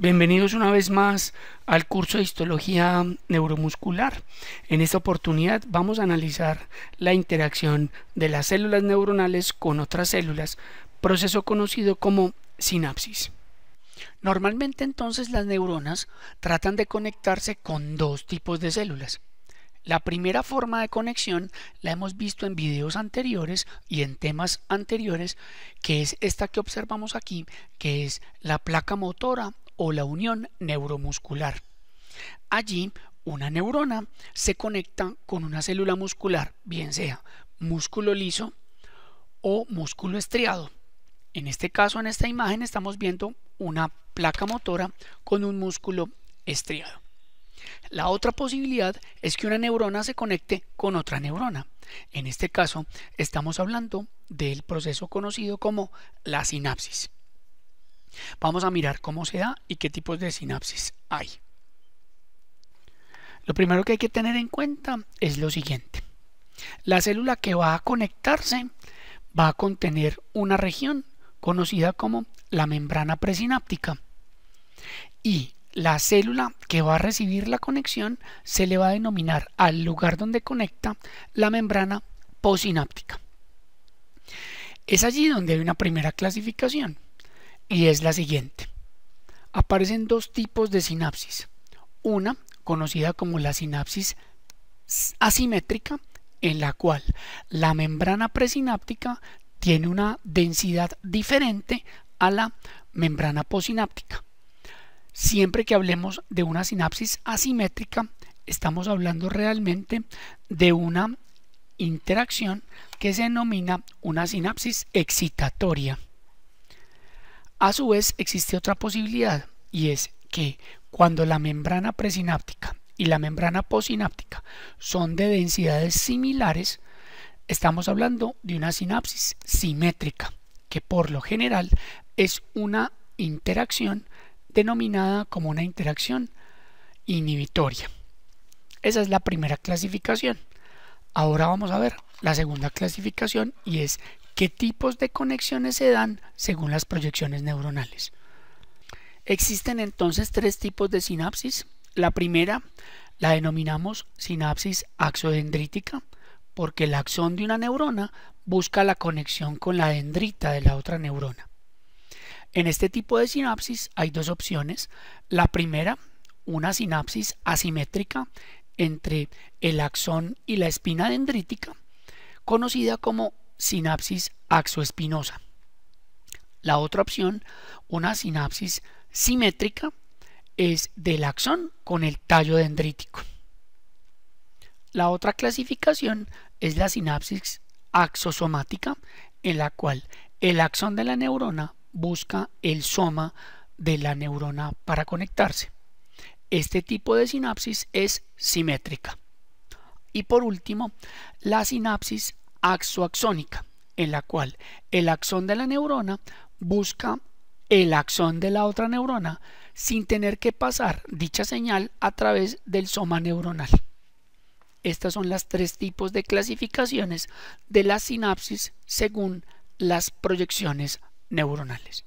Bienvenidos una vez más al curso de histología neuromuscular. En esta oportunidad vamos a analizar la interacción de las células neuronales con otras células, proceso conocido como sinapsis. Normalmente entonces las neuronas tratan de conectarse con dos tipos de células. La primera forma de conexión la hemos visto en videos anteriores y en temas anteriores, que es esta que observamos aquí, que es la placa motora o la unión neuromuscular. Allí, una neurona se conecta con una célula muscular, bien sea músculo liso o músculo estriado. En este caso, en esta imagen, estamos viendo una placa motora con un músculo estriado. La otra posibilidad es que una neurona se conecte con otra neurona. En este caso, estamos hablando del proceso conocido como la sinapsis. Vamos a mirar cómo se da y qué tipos de sinapsis hay. Lo primero que hay que tener en cuenta es lo siguiente. La célula que va a conectarse va a contener una región conocida como la membrana presináptica. Y la célula que va a recibir la conexión se le va a denominar al lugar donde conecta la membrana posináptica. Es allí donde hay una primera clasificación y es la siguiente. Aparecen dos tipos de sinapsis. Una, conocida como la sinapsis asimétrica, en la cual la membrana presináptica tiene una densidad diferente a la membrana posináptica. Siempre que hablemos de una sinapsis asimétrica, estamos hablando realmente de una interacción que se denomina una sinapsis excitatoria. A su vez existe otra posibilidad y es que cuando la membrana presináptica y la membrana posináptica son de densidades similares, estamos hablando de una sinapsis simétrica, que por lo general es una interacción denominada como una interacción inhibitoria. Esa es la primera clasificación. Ahora vamos a ver la segunda clasificación y es qué tipos de conexiones se dan según las proyecciones neuronales. Existen entonces tres tipos de sinapsis. La primera la denominamos sinapsis axodendrítica porque el axón de una neurona busca la conexión con la dendrita de la otra neurona. En este tipo de sinapsis hay dos opciones. La primera, una sinapsis asimétrica entre el axón y la espina dendrítica, conocida como sinapsis axoespinosa. La otra opción, una sinapsis simétrica, es del axón con el tallo dendrítico. La otra clasificación es la sinapsis axosomática, en la cual el axón de la neurona busca el soma de la neurona para conectarse. Este tipo de sinapsis es simétrica. Y por último, la sinapsis axoaxónica, en la cual el axón de la neurona busca el axón de la otra neurona sin tener que pasar dicha señal a través del soma neuronal. Estas son las tres tipos de clasificaciones de la sinapsis según las proyecciones neuronales.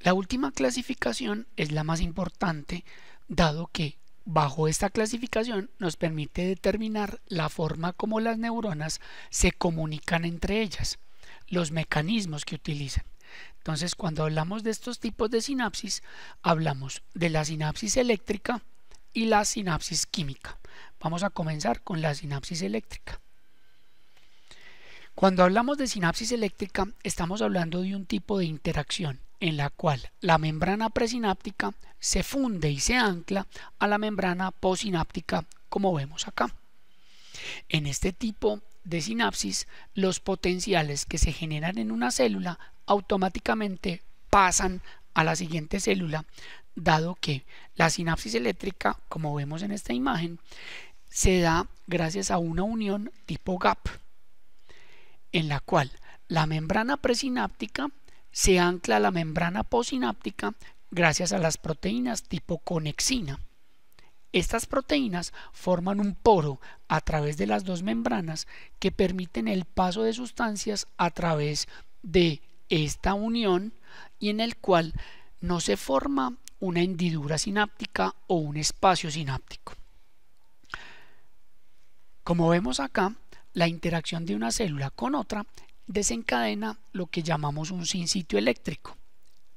La última clasificación es la más importante, dado que Bajo esta clasificación nos permite determinar la forma como las neuronas se comunican entre ellas, los mecanismos que utilizan. Entonces, cuando hablamos de estos tipos de sinapsis, hablamos de la sinapsis eléctrica y la sinapsis química. Vamos a comenzar con la sinapsis eléctrica. Cuando hablamos de sinapsis eléctrica, estamos hablando de un tipo de interacción en la cual la membrana presináptica se funde y se ancla a la membrana posináptica, como vemos acá. En este tipo de sinapsis, los potenciales que se generan en una célula automáticamente pasan a la siguiente célula, dado que la sinapsis eléctrica, como vemos en esta imagen, se da gracias a una unión tipo GAP, en la cual la membrana presináptica se ancla a la membrana posináptica gracias a las proteínas tipo conexina. Estas proteínas forman un poro a través de las dos membranas que permiten el paso de sustancias a través de esta unión y en el cual no se forma una hendidura sináptica o un espacio sináptico. Como vemos acá, la interacción de una célula con otra desencadena lo que llamamos un sin sitio eléctrico.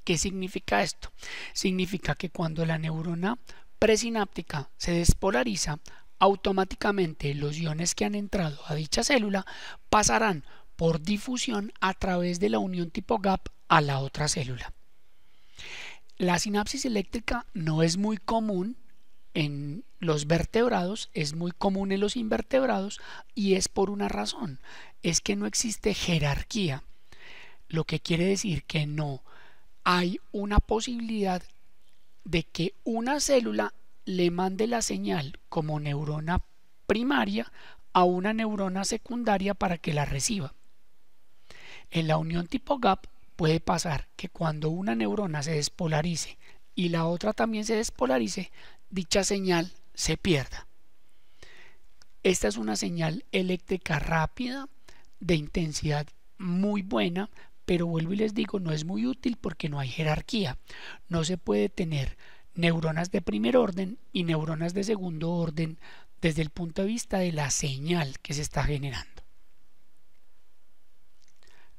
¿Qué significa esto? Significa que cuando la neurona presináptica se despolariza, automáticamente los iones que han entrado a dicha célula pasarán por difusión a través de la unión tipo GAP a la otra célula. La sinapsis eléctrica no es muy común en los vertebrados, es muy común en los invertebrados y es por una razón es que no existe jerarquía, lo que quiere decir que no hay una posibilidad de que una célula le mande la señal como neurona primaria a una neurona secundaria para que la reciba. En la unión tipo GAP puede pasar que cuando una neurona se despolarice y la otra también se despolarice, dicha señal se pierda. Esta es una señal eléctrica rápida de intensidad muy buena, pero vuelvo y les digo, no es muy útil porque no hay jerarquía. No se puede tener neuronas de primer orden y neuronas de segundo orden desde el punto de vista de la señal que se está generando.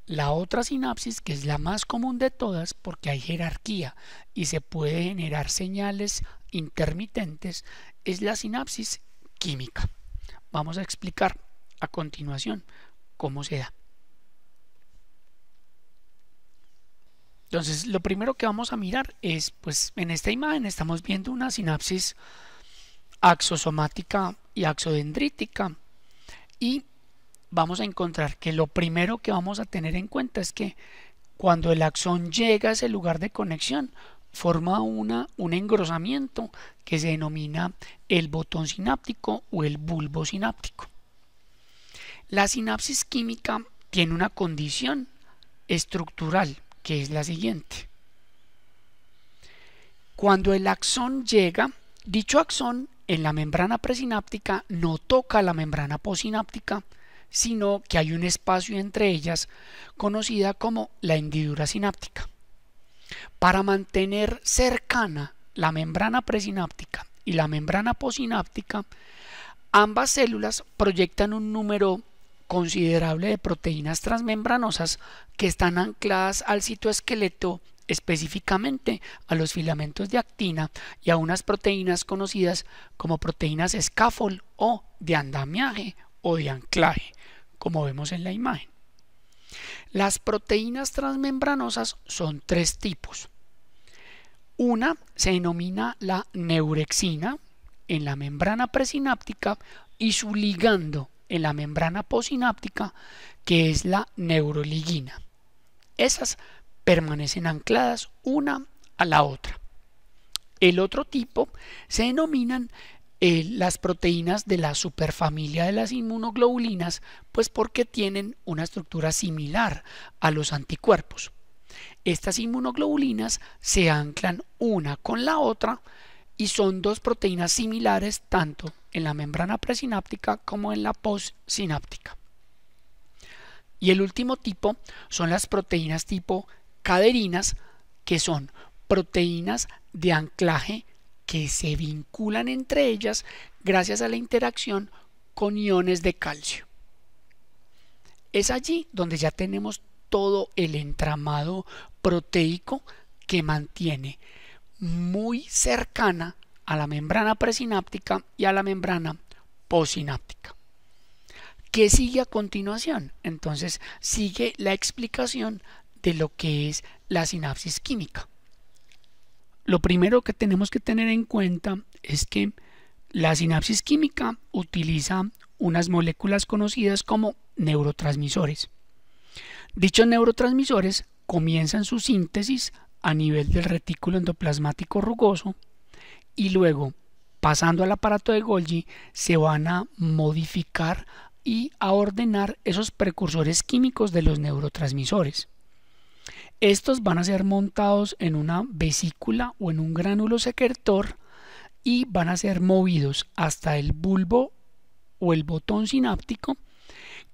La otra sinapsis, que es la más común de todas porque hay jerarquía y se puede generar señales intermitentes, es la sinapsis química. Vamos a explicar a continuación como sea. Entonces, lo primero que vamos a mirar es, pues en esta imagen estamos viendo una sinapsis axosomática y axodendrítica y vamos a encontrar que lo primero que vamos a tener en cuenta es que cuando el axón llega a ese lugar de conexión, forma una, un engrosamiento que se denomina el botón sináptico o el bulbo sináptico. La sinapsis química tiene una condición estructural, que es la siguiente. Cuando el axón llega, dicho axón en la membrana presináptica no toca la membrana posináptica, sino que hay un espacio entre ellas conocida como la hendidura sináptica. Para mantener cercana la membrana presináptica y la membrana posináptica, ambas células proyectan un número considerable de proteínas transmembranosas que están ancladas al citoesqueleto específicamente a los filamentos de actina y a unas proteínas conocidas como proteínas scaffold o de andamiaje o de anclaje, como vemos en la imagen. Las proteínas transmembranosas son tres tipos. Una se denomina la neurexina en la membrana presináptica y su ligando en la membrana posináptica, que es la neuroligina. Esas permanecen ancladas una a la otra. El otro tipo se denominan eh, las proteínas de la superfamilia de las inmunoglobulinas, pues porque tienen una estructura similar a los anticuerpos. Estas inmunoglobulinas se anclan una con la otra, y son dos proteínas similares tanto en la membrana presináptica como en la postsináptica. Y el último tipo son las proteínas tipo caderinas, que son proteínas de anclaje que se vinculan entre ellas gracias a la interacción con iones de calcio. Es allí donde ya tenemos todo el entramado proteico que mantiene muy cercana a la membrana presináptica y a la membrana posináptica. ¿Qué sigue a continuación? Entonces sigue la explicación de lo que es la sinapsis química. Lo primero que tenemos que tener en cuenta es que la sinapsis química utiliza unas moléculas conocidas como neurotransmisores. Dichos neurotransmisores comienzan su síntesis a nivel del retículo endoplasmático rugoso y luego pasando al aparato de Golgi se van a modificar y a ordenar esos precursores químicos de los neurotransmisores. Estos van a ser montados en una vesícula o en un gránulo secretor y van a ser movidos hasta el bulbo o el botón sináptico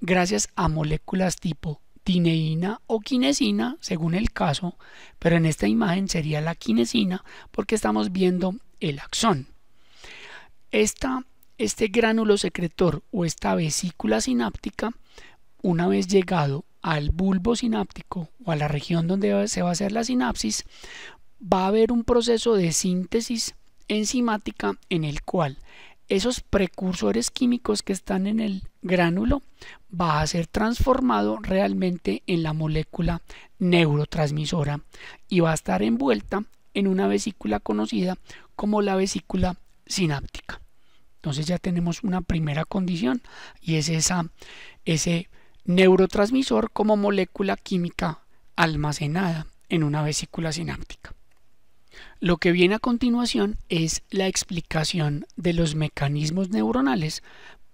gracias a moléculas tipo tineína o quinesina, según el caso, pero en esta imagen sería la quinesina porque estamos viendo el axón. Esta, este gránulo secretor o esta vesícula sináptica, una vez llegado al bulbo sináptico o a la región donde se va a hacer la sinapsis, va a haber un proceso de síntesis enzimática en el cual esos precursores químicos que están en el gránulo va a ser transformado realmente en la molécula neurotransmisora y va a estar envuelta en una vesícula conocida como la vesícula sináptica. Entonces ya tenemos una primera condición y es ese neurotransmisor como molécula química almacenada en una vesícula sináptica. Lo que viene a continuación es la explicación de los mecanismos neuronales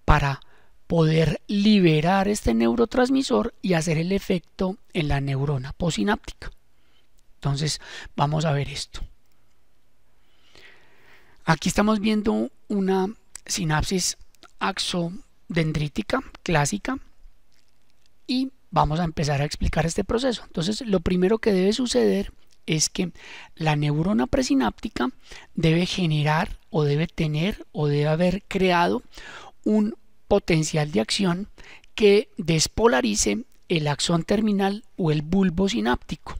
para poder liberar este neurotransmisor y hacer el efecto en la neurona posináptica. Entonces, vamos a ver esto. Aquí estamos viendo una sinapsis axodendrítica clásica y vamos a empezar a explicar este proceso. Entonces, lo primero que debe suceder es que la neurona presináptica debe generar o debe tener o debe haber creado un potencial de acción que despolarice el axón terminal o el bulbo sináptico.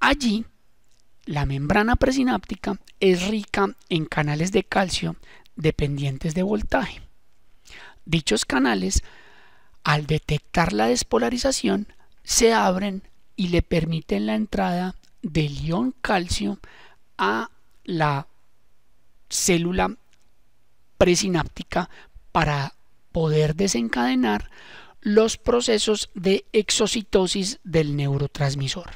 Allí, la membrana presináptica es rica en canales de calcio dependientes de voltaje. Dichos canales, al detectar la despolarización, se abren y le permiten la entrada del ion calcio a la célula presináptica para poder desencadenar los procesos de exocitosis del neurotransmisor.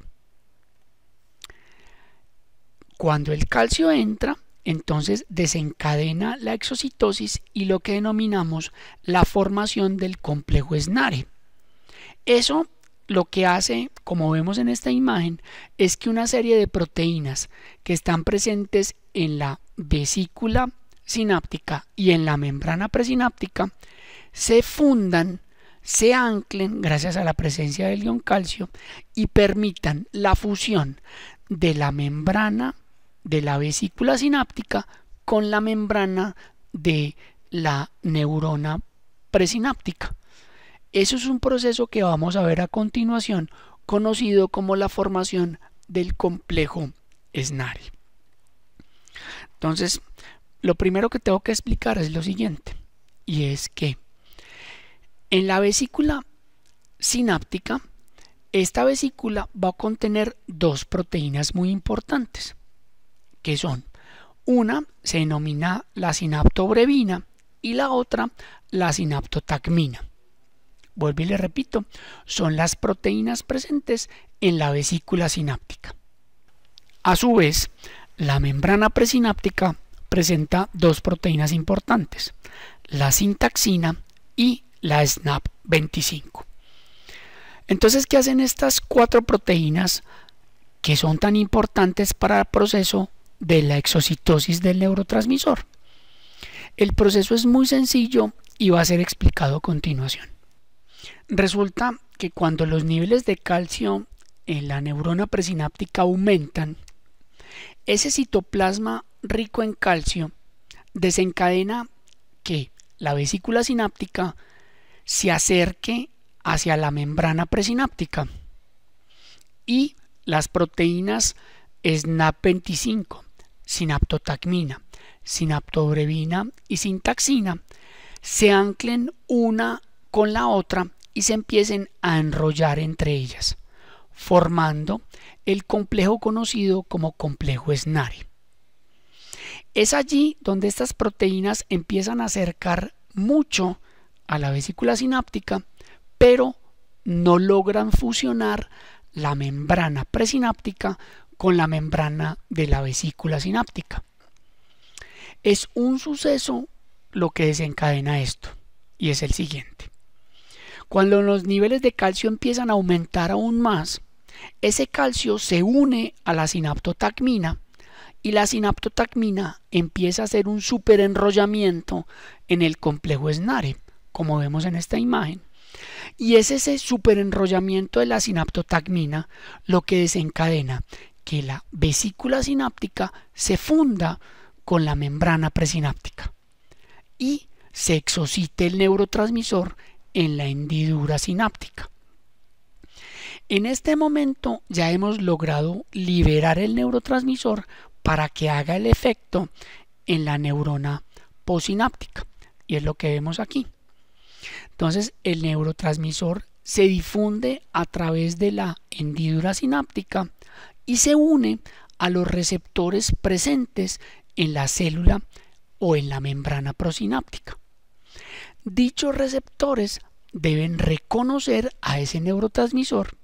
Cuando el calcio entra, entonces desencadena la exocitosis y lo que denominamos la formación del complejo SNARE. Eso lo que hace, como vemos en esta imagen, es que una serie de proteínas que están presentes en la vesícula sináptica y en la membrana presináptica se fundan, se anclen gracias a la presencia del ion calcio y permitan la fusión de la membrana de la vesícula sináptica con la membrana de la neurona presináptica. Eso es un proceso que vamos a ver a continuación, conocido como la formación del complejo SNARE. Entonces, lo primero que tengo que explicar es lo siguiente, y es que en la vesícula sináptica, esta vesícula va a contener dos proteínas muy importantes, que son una se denomina la sinaptobrevina y la otra la sinaptotacmina vuelvo y le repito, son las proteínas presentes en la vesícula sináptica. A su vez, la membrana presináptica presenta dos proteínas importantes, la sintaxina y la SNAP25. Entonces, ¿qué hacen estas cuatro proteínas que son tan importantes para el proceso de la exocitosis del neurotransmisor? El proceso es muy sencillo y va a ser explicado a continuación. Resulta que cuando los niveles de calcio en la neurona presináptica aumentan, ese citoplasma rico en calcio desencadena que la vesícula sináptica se acerque hacia la membrana presináptica y las proteínas SNAP25, sinaptotacmina, sinaptobrevina y sintaxina se anclen una con la otra y se empiecen a enrollar entre ellas, formando el complejo conocido como complejo SNARI. Es allí donde estas proteínas empiezan a acercar mucho a la vesícula sináptica, pero no logran fusionar la membrana presináptica con la membrana de la vesícula sináptica. Es un suceso lo que desencadena esto, y es el siguiente. Cuando los niveles de calcio empiezan a aumentar aún más, ese calcio se une a la sinaptotacmina y la sinaptotacmina empieza a hacer un superenrollamiento en el complejo SNARE, como vemos en esta imagen. Y es ese superenrollamiento de la sinaptotacmina lo que desencadena que la vesícula sináptica se funda con la membrana presináptica y se exocite el neurotransmisor en la hendidura sináptica. En este momento ya hemos logrado liberar el neurotransmisor para que haga el efecto en la neurona posináptica. Y es lo que vemos aquí. Entonces el neurotransmisor se difunde a través de la hendidura sináptica y se une a los receptores presentes en la célula o en la membrana prosináptica. Dichos receptores deben reconocer a ese neurotransmisor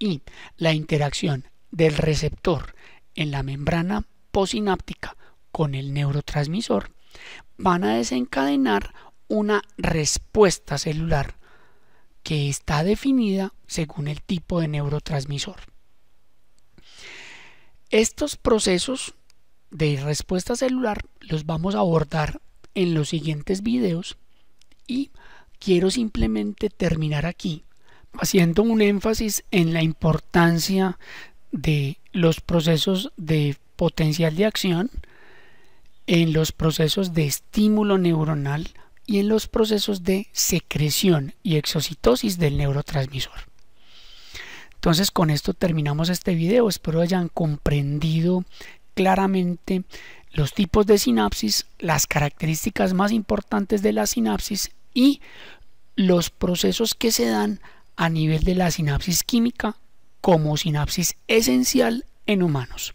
y la interacción del receptor en la membrana posináptica con el neurotransmisor van a desencadenar una respuesta celular que está definida según el tipo de neurotransmisor. Estos procesos de respuesta celular los vamos a abordar en los siguientes videos y quiero simplemente terminar aquí haciendo un énfasis en la importancia de los procesos de potencial de acción, en los procesos de estímulo neuronal y en los procesos de secreción y exocitosis del neurotransmisor. Entonces con esto terminamos este video, espero hayan comprendido claramente los tipos de sinapsis, las características más importantes de la sinapsis y los procesos que se dan a nivel de la sinapsis química como sinapsis esencial en humanos.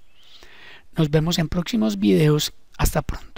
Nos vemos en próximos videos. Hasta pronto.